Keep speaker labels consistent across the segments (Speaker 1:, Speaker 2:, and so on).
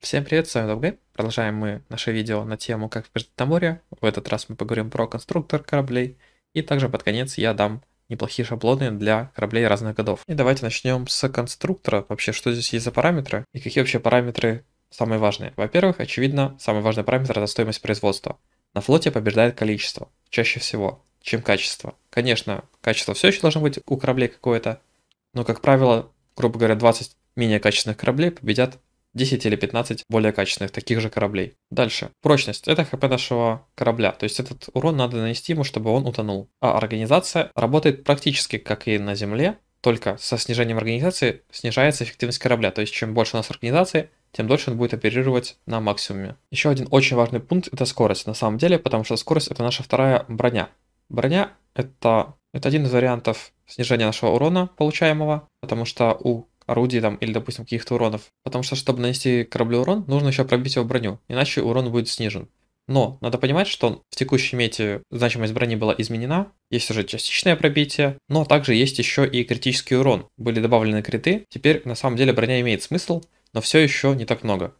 Speaker 1: Всем привет, с вами Довгай. Продолжаем мы наше видео на тему «Как в Придноморье». В этот раз мы поговорим про конструктор кораблей. И также под конец я дам неплохие шаблоны для кораблей разных годов. И давайте начнем с конструктора. Вообще, что здесь есть за параметры и какие вообще параметры самые важные? Во-первых, очевидно, самый важный параметр – это стоимость производства. На флоте побеждает количество, чаще всего, чем качество. Конечно, качество все еще должно быть у кораблей какое-то, но, как правило, грубо говоря, 20 менее качественных кораблей победят 10 или 15 более качественных таких же кораблей. Дальше. Прочность. Это хп нашего корабля. То есть этот урон надо нанести ему, чтобы он утонул. А организация работает практически как и на Земле, только со снижением организации снижается эффективность корабля. То есть чем больше у нас организации, тем дольше он будет оперировать на максимуме. Еще один очень важный пункт – это скорость. На самом деле, потому что скорость – это наша вторая броня. Броня – это, это один из вариантов снижения нашего урона получаемого, потому что у орудий там или, допустим, каких-то уронов. Потому что, чтобы нанести кораблю урон, нужно еще пробить его броню, иначе урон будет снижен. Но надо понимать, что в текущей мете значимость брони была изменена, есть уже частичное пробитие, но также есть еще и критический урон. Были добавлены криты, теперь на самом деле броня имеет смысл, но все еще не так много.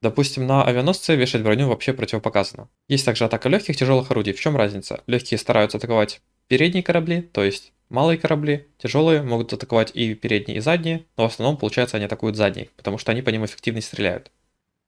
Speaker 1: Допустим, на авианосце вешать броню вообще противопоказано. Есть также атака легких тяжелых орудий. В чем разница? Легкие стараются атаковать передние корабли, то есть Малые корабли, тяжелые, могут атаковать и передние, и задние, но в основном, получается, они атакуют задние, потому что они по ним эффективнее стреляют.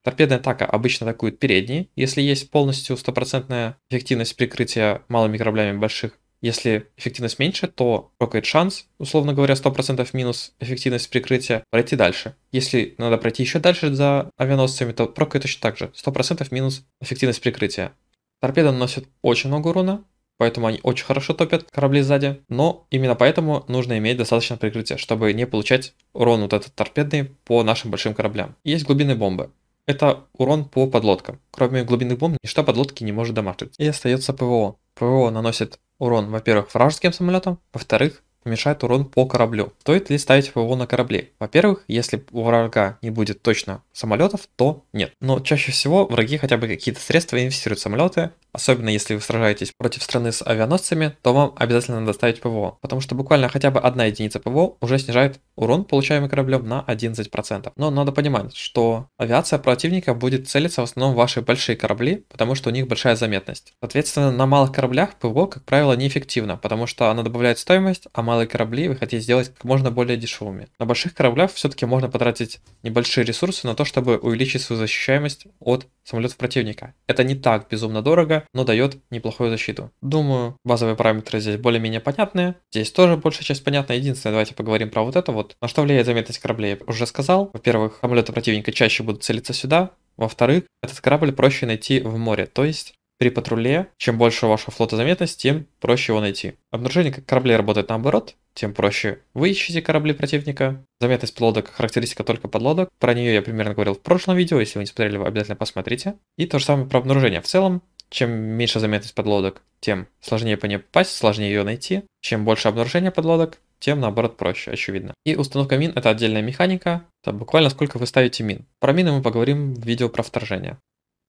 Speaker 1: Торпедная атака обычно атакует передние, если есть полностью стопроцентная эффективность прикрытия малыми кораблями больших. Если эффективность меньше, то рокает шанс, условно говоря, 100% минус эффективность прикрытия, пройти дальше. Если надо пройти еще дальше за авианосцами, то прокает точно так же, 100% минус эффективность прикрытия. Торпеда наносит очень много урона, поэтому они очень хорошо топят корабли сзади, но именно поэтому нужно иметь достаточно прикрытия, чтобы не получать урон вот этот торпедный по нашим большим кораблям. Есть глубины бомбы. Это урон по подлодкам. Кроме глубинных бомб, ничто подлодки не может дамажить. И остается ПВО. ПВО наносит урон, во-первых, вражеским самолетам, во-вторых, уменьшает урон по кораблю. Стоит ли ставить ПВО на корабли? Во-первых, если у врага не будет точно самолетов, то нет. Но чаще всего враги хотя бы какие-то средства инвестируют в самолеты, Особенно если вы сражаетесь против страны с авианосцами, то вам обязательно надо ставить ПВО, потому что буквально хотя бы одна единица ПВО уже снижает урон, получаемый кораблем, на 11%. Но надо понимать, что авиация противника будет целиться в основном в ваши большие корабли, потому что у них большая заметность. Соответственно, на малых кораблях ПВО, как правило, неэффективно, потому что она добавляет стоимость, а малые корабли вы хотите сделать как можно более дешевыми. На больших кораблях все-таки можно потратить небольшие ресурсы на то, чтобы увеличить свою защищаемость от самолетов противника. Это не так безумно дорого, но дает неплохую защиту. Думаю, базовые параметры здесь более-менее понятные. Здесь тоже большая часть понятна. Единственное, давайте поговорим про вот это вот. На что влияет заметность кораблей, я уже сказал. Во-первых, самолеты противника чаще будут целиться сюда. Во-вторых, этот корабль проще найти в море, то есть при патруле, чем больше вашего флота заметность, тем проще его найти. Обнаружение кораблей работает наоборот, тем проще вы ищете корабли противника. Заметность подлодок – характеристика только подлодок. Про нее я примерно говорил в прошлом видео, если вы не смотрели, обязательно посмотрите. И то же самое про обнаружение. В целом, чем меньше заметность подлодок, тем сложнее по ней попасть, сложнее ее найти. Чем больше обнаружения подлодок, тем наоборот проще, очевидно. И установка мин это отдельная механика, это буквально сколько вы ставите мин. Про мины мы поговорим в видео про вторжение.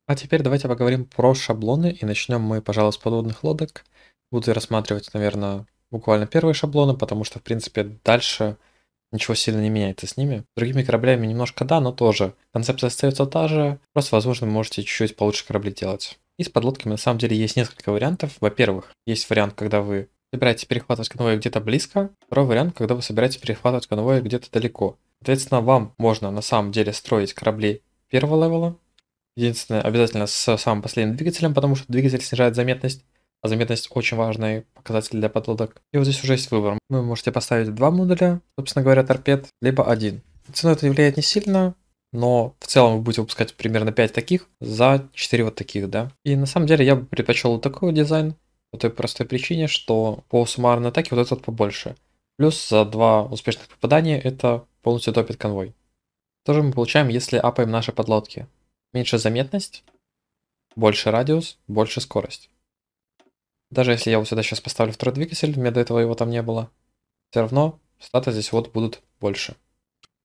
Speaker 1: А теперь давайте поговорим про шаблоны и начнем мы, пожалуй, с подводных лодок. Буду рассматривать, наверное, буквально первые шаблоны, потому что, в принципе, дальше ничего сильно не меняется с ними. другими кораблями немножко да, но тоже. Концепция остается та же, просто, возможно, можете чуть-чуть получше корабли делать. И с подлодками на самом деле есть несколько вариантов. Во-первых, есть вариант, когда вы собираетесь перехватывать конвой где-то близко. Второй вариант, когда вы собираетесь перехватывать конвой где-то далеко. Соответственно, вам можно на самом деле строить корабли первого левела. Единственное, обязательно с самым последним двигателем, потому что двигатель снижает заметность. А заметность очень важный показатель для подлодок. И вот здесь уже есть выбор. Вы можете поставить два модуля, собственно говоря, торпед, либо один. Цена это влияет не сильно, но в целом вы будете выпускать примерно 5 таких за 4 вот таких, да. И на самом деле я бы предпочел вот такой вот дизайн, по той простой причине, что по суммарной атаке вот этот побольше. Плюс за два успешных попадания это полностью топит конвой. же мы получаем, если апаем наши подлодки. Меньше заметность, больше радиус, больше скорость. Даже если я вот сюда сейчас поставлю второй двигатель, у меня до этого его там не было, все равно статы здесь вот будут больше.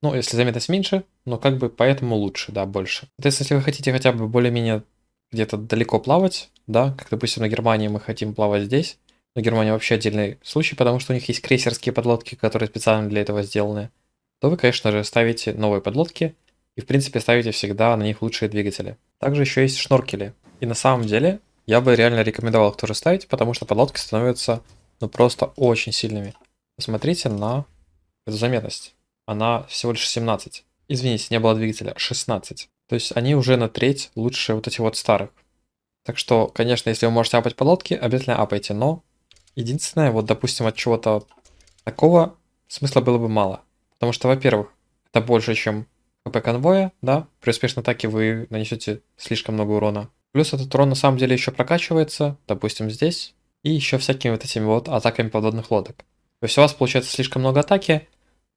Speaker 1: Ну, если заметность меньше, но как бы поэтому лучше, да, больше. То есть, если вы хотите хотя бы более-менее где-то далеко плавать, да, как, допустим, на Германии мы хотим плавать здесь, но Германия вообще отдельный случай, потому что у них есть крейсерские подлодки, которые специально для этого сделаны, то вы, конечно же, ставите новые подлодки и, в принципе, ставите всегда на них лучшие двигатели. Также еще есть шноркели. И на самом деле, я бы реально рекомендовал их тоже ставить, потому что подлодки становятся, ну, просто очень сильными. Посмотрите на эту заметность она всего лишь 17. Извините, не было двигателя, 16. То есть они уже на треть лучше вот этих вот старых. Так что, конечно, если вы можете апать по лодке, обязательно апайте, но единственное, вот допустим от чего-то такого смысла было бы мало. Потому что, во-первых, это больше, чем КП конвоя, да, при успешной атаке вы нанесете слишком много урона. Плюс этот урон на самом деле еще прокачивается, допустим здесь, и еще всякими вот этими вот атаками подводных лодок. То есть у вас получается слишком много атаки,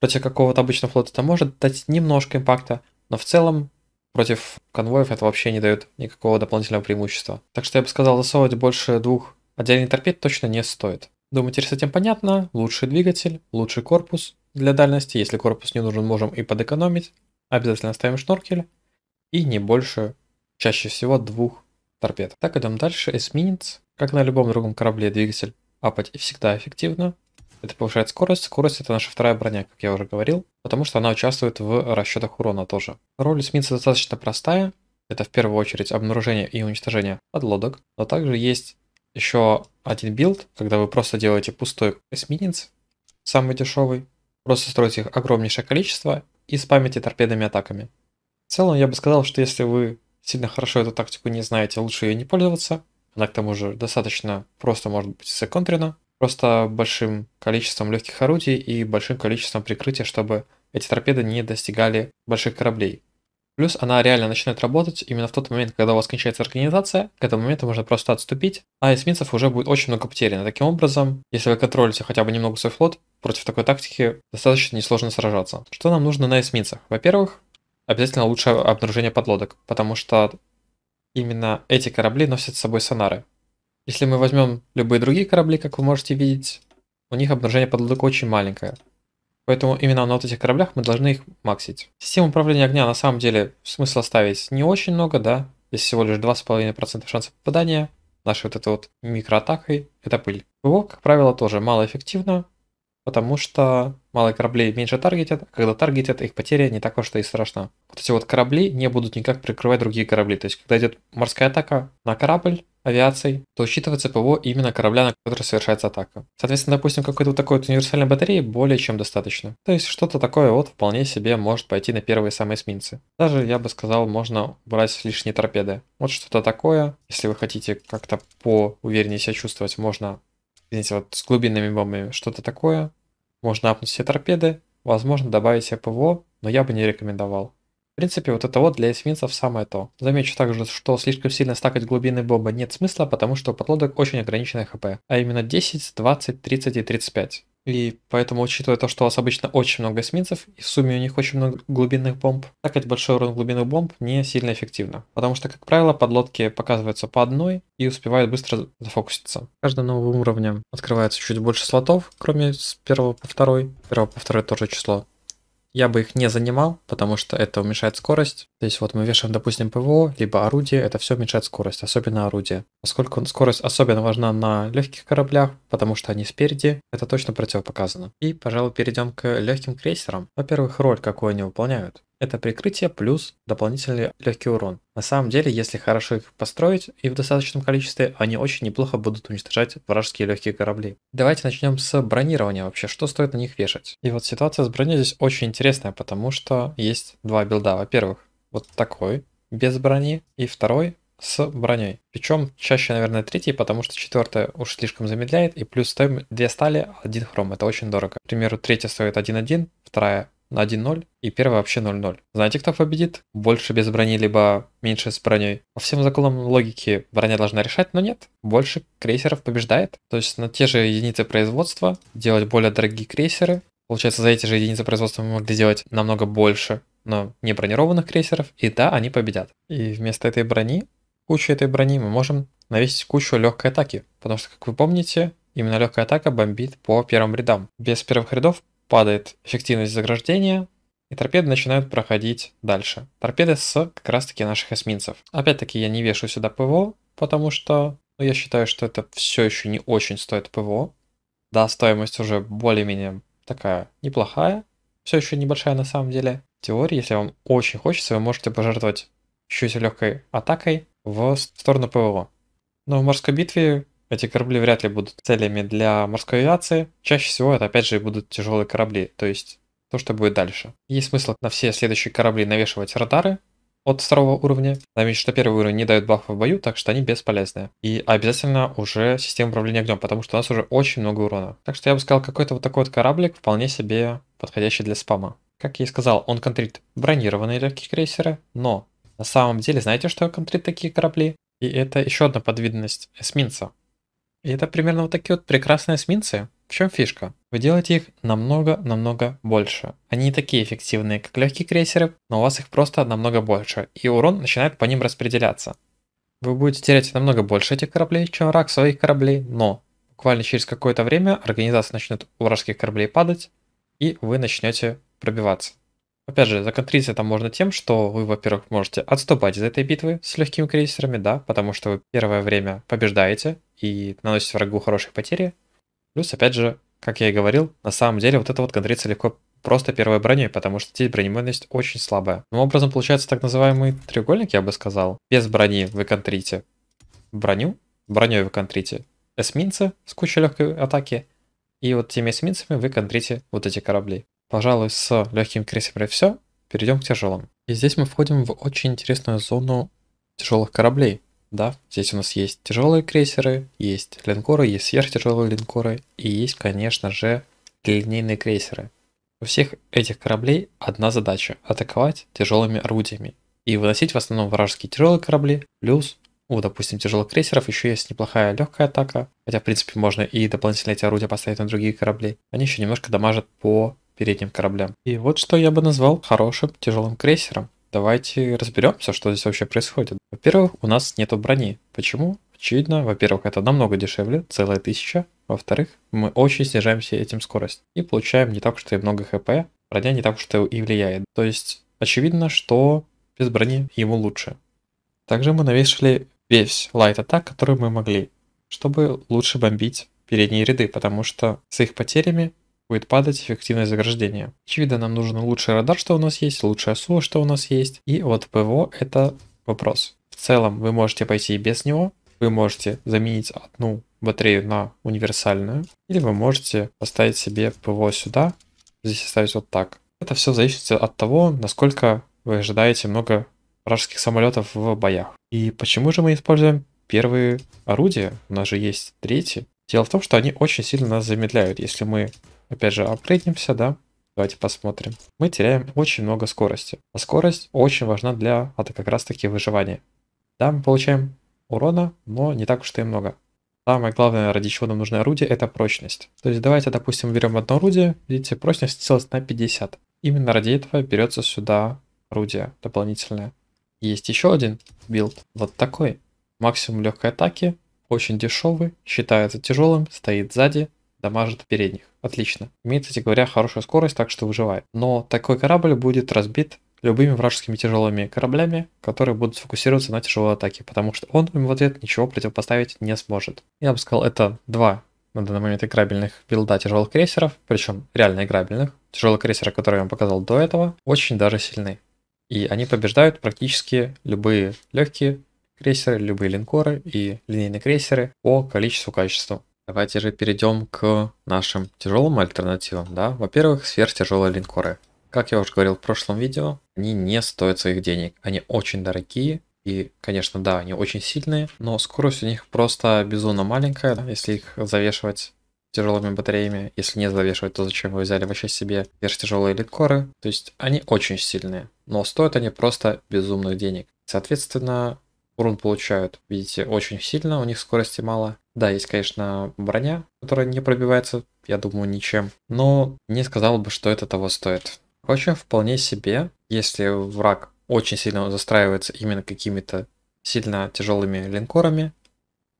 Speaker 1: Против какого-то обычного флота это может дать немножко импакта, но в целом против конвоев это вообще не дает никакого дополнительного преимущества. Так что я бы сказал, засовывать больше двух отдельных торпед точно не стоит. Думаю, теперь с этим понятно. Лучший двигатель, лучший корпус для дальности. Если корпус не нужен, можем и подэкономить. Обязательно ставим шноркель. И не больше, чаще всего, двух торпед. Так, идем дальше. Эсминец. Как на любом другом корабле, двигатель апать всегда эффективно. Это повышает скорость. Скорость это наша вторая броня, как я уже говорил, потому что она участвует в расчетах урона тоже. Роль эсминца достаточно простая. Это в первую очередь обнаружение и уничтожение подлодок. Но также есть еще один билд, когда вы просто делаете пустой эсминец, самый дешевый. Просто строите их огромнейшее количество и спамите торпедами атаками. В целом я бы сказал, что если вы сильно хорошо эту тактику не знаете, лучше ее не пользоваться. Она к тому же достаточно просто может быть законтрена просто большим количеством легких орудий и большим количеством прикрытия, чтобы эти торпеды не достигали больших кораблей. Плюс она реально начинает работать именно в тот момент, когда у вас кончается организация, к этому моменту можно просто отступить, а эсминцев уже будет очень много потеряно. Таким образом, если вы контролите хотя бы немного свой флот, против такой тактики достаточно несложно сражаться. Что нам нужно на эсминцах? Во-первых, обязательно лучшее обнаружение подлодок, потому что именно эти корабли носят с собой сонары. Если мы возьмем любые другие корабли, как вы можете видеть, у них обнаружение подлодок очень маленькое. Поэтому именно на вот этих кораблях мы должны их максить. Систему управления огня на самом деле смысла ставить не очень много, да? Здесь всего лишь 2,5% шанса попадания. Нашей вот этой вот микроатакой – это пыль. ПВО, как правило, тоже малоэффективно, потому что малые корабли меньше таргетят, а когда таргетят, их потеря не так уж и страшна. Вот эти вот корабли не будут никак прикрывать другие корабли. То есть, когда идет морская атака на корабль, авиацией, то учитывается ПВО именно корабля, на который совершается атака. Соответственно, допустим, какой-то вот такой вот универсальной батареи более чем достаточно. То есть что-то такое вот вполне себе может пойти на первые самые эсминцы. Даже, я бы сказал, можно брать лишние торпеды. Вот что-то такое. Если вы хотите как-то по увереннее себя чувствовать, можно, извините, вот с глубинными бомбами что-то такое. Можно апнуть все торпеды, возможно добавить себе ПВО, но я бы не рекомендовал. В принципе, вот это вот для эсминцев самое то. Замечу также, что слишком сильно стакать глубины бомбы нет смысла, потому что у подлодок очень ограниченное хп, а именно 10, 20, 30 и 35. И поэтому, учитывая то, что у вас обычно очень много эсминцев, и в сумме у них очень много глубинных бомб, такать большой урон глубинных бомб не сильно эффективно. Потому что, как правило, подлодки показываются по одной и успевают быстро зафокуситься. Каждым новым уровнем открывается чуть больше слотов, кроме с первого по второй. Первого по второй тоже число я бы их не занимал, потому что это уменьшает скорость. То есть вот мы вешаем, допустим, ПВО, либо орудие, это все уменьшает скорость, особенно орудие. Поскольку скорость особенно важна на легких кораблях, потому что они спереди, это точно противопоказано. И, пожалуй, перейдем к легким крейсерам. Во-первых, роль, какую они выполняют. Это прикрытие плюс дополнительный легкий урон. На самом деле, если хорошо их построить и в достаточном количестве, они очень неплохо будут уничтожать вражеские легкие корабли. Давайте начнем с бронирования вообще, что стоит на них вешать. И вот ситуация с броней здесь очень интересная, потому что есть два билда. Во-первых, вот такой, без брони, и второй с броней. Причем чаще, наверное, третий, потому что четвертая уж слишком замедляет, и плюс стоим две стали, один хром, это очень дорого. К примеру, третья стоит 1-1, вторая на 1-0 и первый вообще 0-0. Знаете, кто победит? Больше без брони, либо меньше с броней. По всем законам логики броня должна решать, но нет. Больше крейсеров побеждает. То есть на те же единицы производства делать более дорогие крейсеры. Получается, за эти же единицы производства мы могли сделать намного больше, но не бронированных крейсеров. И да, они победят. И вместо этой брони, кучу этой брони, мы можем навесить кучу легкой атаки. Потому что, как вы помните, Именно легкая атака бомбит по первым рядам. Без первых рядов падает эффективность заграждения, и торпеды начинают проходить дальше. Торпеды с как раз таки наших эсминцев. Опять-таки я не вешаю сюда ПВО, потому что ну, я считаю, что это все еще не очень стоит ПВО. Да, стоимость уже более-менее такая неплохая, все еще небольшая на самом деле. В теории, если вам очень хочется, вы можете пожертвовать чуть легкой атакой в сторону ПВО. Но в морской битве эти корабли вряд ли будут целями для морской авиации. Чаще всего это опять же будут тяжелые корабли, то есть то, что будет дальше. Есть смысл на все следующие корабли навешивать радары от второго уровня. Заметьте, что первый уровень не дает бафа в бою, так что они бесполезны. И обязательно уже система управления огнем, потому что у нас уже очень много урона. Так что я бы сказал, какой-то вот такой вот кораблик вполне себе подходящий для спама. Как я и сказал, он контрит бронированные легкие крейсеры, но на самом деле знаете, что контрит такие корабли? И это еще одна подвидность эсминца. И это примерно вот такие вот прекрасные эсминцы. В чем фишка? Вы делаете их намного-намного больше. Они не такие эффективные, как легкие крейсеры, но у вас их просто намного больше, и урон начинает по ним распределяться. Вы будете терять намного больше этих кораблей, чем рак своих кораблей, но буквально через какое-то время организация начнет у вражеских кораблей падать, и вы начнете пробиваться. Опять же, законтрить это можно тем, что вы, во-первых, можете отступать из этой битвы с легкими крейсерами, да, потому что вы первое время побеждаете и наносите врагу хорошие потери. Плюс, опять же, как я и говорил, на самом деле вот это вот контрится легко просто первой броней, потому что здесь бронемерность очень слабая. Таким образом, получается так называемый треугольник, я бы сказал. Без брони вы контрите броню, броней вы контрите эсминцы с кучей легкой атаки, и вот теми эсминцами вы контрите вот эти корабли. Пожалуй, с легкими крейсерами все. Перейдем к тяжелым. И здесь мы входим в очень интересную зону тяжелых кораблей. Да, здесь у нас есть тяжелые крейсеры, есть линкоры, есть сверхтяжелые линкоры и есть, конечно же, линейные крейсеры. У всех этих кораблей одна задача – атаковать тяжелыми орудиями и выносить в основном вражеские тяжелые корабли, плюс у, допустим, тяжелых крейсеров еще есть неплохая легкая атака, хотя, в принципе, можно и дополнительные эти орудия поставить на другие корабли. Они еще немножко дамажат по передним кораблям. И вот что я бы назвал хорошим тяжелым крейсером. Давайте разберемся, что здесь вообще происходит. Во-первых, у нас нету брони. Почему? Очевидно, во-первых, это намного дешевле, целая тысяча. Во-вторых, мы очень снижаемся этим скорость. И получаем не так что и много хп, броня не так что и влияет. То есть, очевидно, что без брони ему лучше. Также мы навешали весь лайт атак, который мы могли, чтобы лучше бомбить передние ряды, потому что с их потерями будет падать эффективность заграждения. Очевидно, нам нужен лучший радар, что у нас есть, лучшее СУ, что у нас есть, и вот ПВО это вопрос. В целом вы можете пойти и без него, вы можете заменить одну батарею на универсальную, или вы можете поставить себе ПВО сюда, здесь оставить вот так. Это все зависит от того, насколько вы ожидаете много вражеских самолетов в боях. И почему же мы используем первые орудия? У нас же есть третьи. Дело в том, что они очень сильно нас замедляют. Если мы Опять же, апгрейдимся, да? Давайте посмотрим. Мы теряем очень много скорости. А скорость очень важна для, это как раз таки выживания. Да, мы получаем урона, но не так уж и много. Самое главное, ради чего нам нужно орудие, это прочность. То есть давайте, допустим, берем одно орудие, видите, прочность снизилась на 50. Именно ради этого берется сюда орудие дополнительное. Есть еще один билд, вот такой. Максимум легкой атаки, очень дешевый, считается тяжелым, стоит сзади, дамажит передних. Отлично. Имеет, кстати говоря, хорошую скорость, так что выживает. Но такой корабль будет разбит любыми вражескими тяжелыми кораблями, которые будут сфокусироваться на тяжелой атаке, потому что он им в ответ ничего противопоставить не сможет. Я бы сказал, это два на данный момент играбельных билда тяжелых крейсеров, причем реально играбельных. тяжелых крейсеров, которые я вам показал до этого, очень даже сильны. И они побеждают практически любые легкие крейсеры, любые линкоры и линейные крейсеры по количеству качеству. Давайте же перейдем к нашим тяжелым альтернативам. Да? Во-первых, сверхтяжелые линкоры. Как я уже говорил в прошлом видео, они не стоят своих денег. Они очень дорогие. И, конечно, да, они очень сильные, но скорость у них просто безумно маленькая, если их завешивать тяжелыми батареями. Если не завешивать, то зачем вы взяли вообще себе сверхтяжелые линкоры? То есть они очень сильные, но стоят они просто безумных денег. Соответственно, Урон получают, видите, очень сильно, у них скорости мало. Да, есть, конечно, броня, которая не пробивается, я думаю, ничем. Но не сказал бы, что это того стоит. Впрочем, вполне себе, если враг очень сильно застраивается именно какими-то сильно тяжелыми линкорами,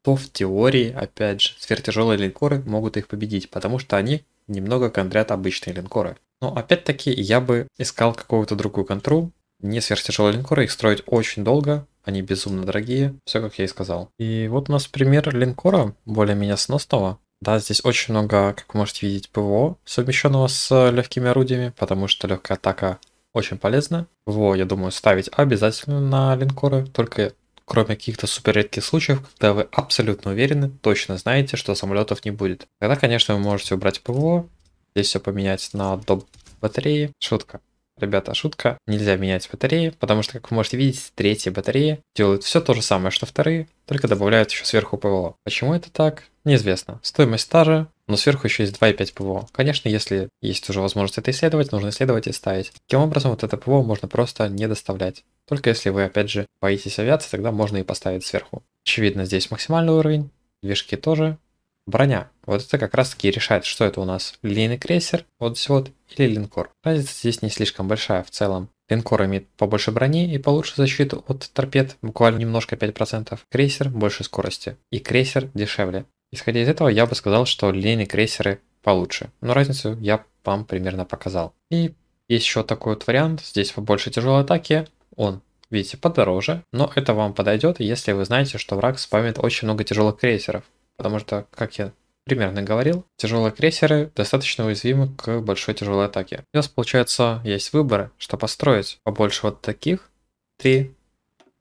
Speaker 1: то в теории, опять же, сверхтяжелые линкоры могут их победить, потому что они немного контрят обычные линкоры. Но опять-таки я бы искал какую-то другую контру, не сверхтяжелые линкоры, их строить очень долго, они безумно дорогие, все как я и сказал. И вот у нас пример линкора, более-менее сносного. Да, здесь очень много, как вы можете видеть, ПВО, совмещенного с э, легкими орудиями, потому что легкая атака очень полезна. ПВО, я думаю, ставить обязательно на линкоры, только кроме каких-то супер редких случаев, когда вы абсолютно уверены, точно знаете, что самолетов не будет. Тогда, конечно, вы можете убрать ПВО, здесь все поменять на доп. батареи. Шутка ребята, шутка, нельзя менять батареи, потому что, как вы можете видеть, третьи батареи делают все то же самое, что вторые, только добавляют еще сверху ПВО. Почему это так? Неизвестно. Стоимость та же, но сверху еще есть 2,5 ПВО. Конечно, если есть уже возможность это исследовать, нужно исследовать и ставить. Таким образом, вот это ПВО можно просто не доставлять. Только если вы, опять же, боитесь авиации, тогда можно и поставить сверху. Очевидно, здесь максимальный уровень, движки тоже, броня. Вот это как раз таки решает, что это у нас линейный крейсер, вот-вот или линкор. Разница здесь не слишком большая в целом. Линкор имеет побольше брони и получше защиту от торпед, буквально немножко 5%. Крейсер больше скорости. И крейсер дешевле. Исходя из этого, я бы сказал, что линейные крейсеры получше. Но разницу я вам примерно показал. И есть еще такой вот вариант. Здесь побольше тяжелой атаки. Он видите, подороже, но это вам подойдет, если вы знаете, что враг спамит очень много тяжелых крейсеров. Потому что, как я примерно говорил, тяжелые крейсеры достаточно уязвимы к большой тяжелой атаке. У нас, получается, есть выбор, что построить побольше вот таких, три,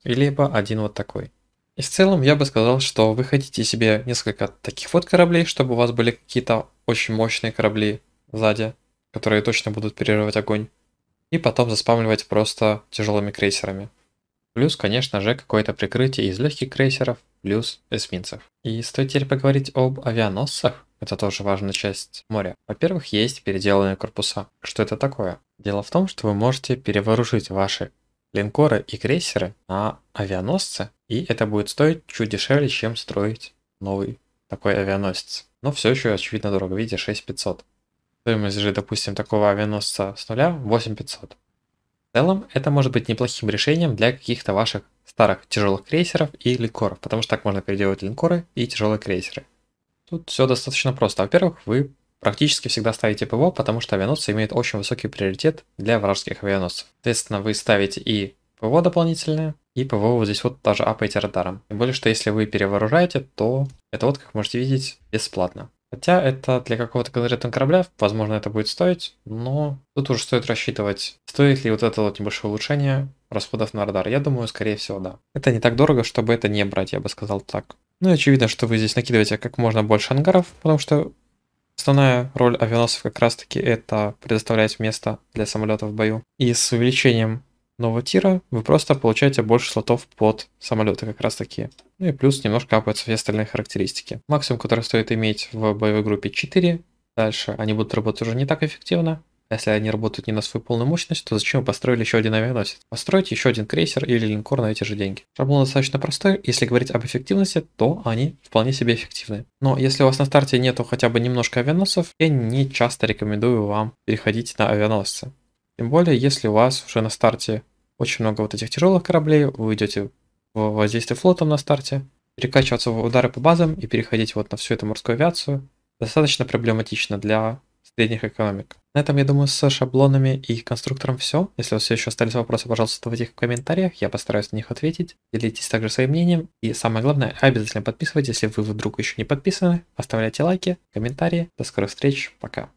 Speaker 1: либо один вот такой. И в целом я бы сказал, что вы хотите себе несколько таких вот кораблей, чтобы у вас были какие-то очень мощные корабли сзади, которые точно будут перерывать огонь. И потом заспамливать просто тяжелыми крейсерами. Плюс, конечно же, какое-то прикрытие из легких крейсеров – плюс эсминцев. И стоит теперь поговорить об авианосцах. Это тоже важная часть моря. Во-первых, есть переделанные корпуса. Что это такое? Дело в том, что вы можете перевооружить ваши линкоры и крейсеры на авианосцы, и это будет стоить чуть дешевле, чем строить новый такой авианосец. Но все еще очевидно дорого, видите, 6500. Стоимость же, допустим, такого авианосца с нуля 8500. В целом, это может быть неплохим решением для каких-то ваших старых тяжелых крейсеров и линкоров, потому что так можно переделывать линкоры и тяжелые крейсеры. Тут все достаточно просто. Во-первых, вы практически всегда ставите ПВО, потому что авианосцы имеют очень высокий приоритет для вражеских авианосцев. Соответственно, вы ставите и ПВО дополнительное, и ПВО вот здесь вот даже апаете радаром. Тем более, что если вы перевооружаете, то это вот, как можете видеть, бесплатно. Хотя это для какого-то конкретного корабля, возможно, это будет стоить, но тут уже стоит рассчитывать, стоит ли вот это вот небольшое улучшение расходов на радар. Я думаю, скорее всего, да. Это не так дорого, чтобы это не брать, я бы сказал так. Ну и очевидно, что вы здесь накидываете как можно больше ангаров, потому что Основная роль авианосцев как раз таки это предоставлять место для самолетов в бою. И с увеличением нового тира, вы просто получаете больше слотов под самолеты как раз таки. Ну и плюс немножко апаются все остальные характеристики. Максимум, который стоит иметь в боевой группе 4. Дальше они будут работать уже не так эффективно. А если они работают не на свою полную мощность, то зачем вы построили еще один авианосец? Постройте еще один крейсер или линкор на эти же деньги. Шаблон достаточно простой, если говорить об эффективности, то они вполне себе эффективны. Но если у вас на старте нету хотя бы немножко авианосцев, я не часто рекомендую вам переходить на авианосцы. Тем более, если у вас уже на старте очень много вот этих тяжелых кораблей, вы идете в воздействие флотом на старте, перекачиваться в удары по базам и переходить вот на всю эту морскую авиацию достаточно проблематично для средних экономик. На этом, я думаю, с шаблонами и конструктором все. Если у вас еще остались вопросы, пожалуйста, в этих комментариях, я постараюсь на них ответить. Делитесь также своим мнением. И самое главное, обязательно подписывайтесь, если вы вдруг еще не подписаны. Оставляйте лайки, комментарии. До скорых встреч, пока.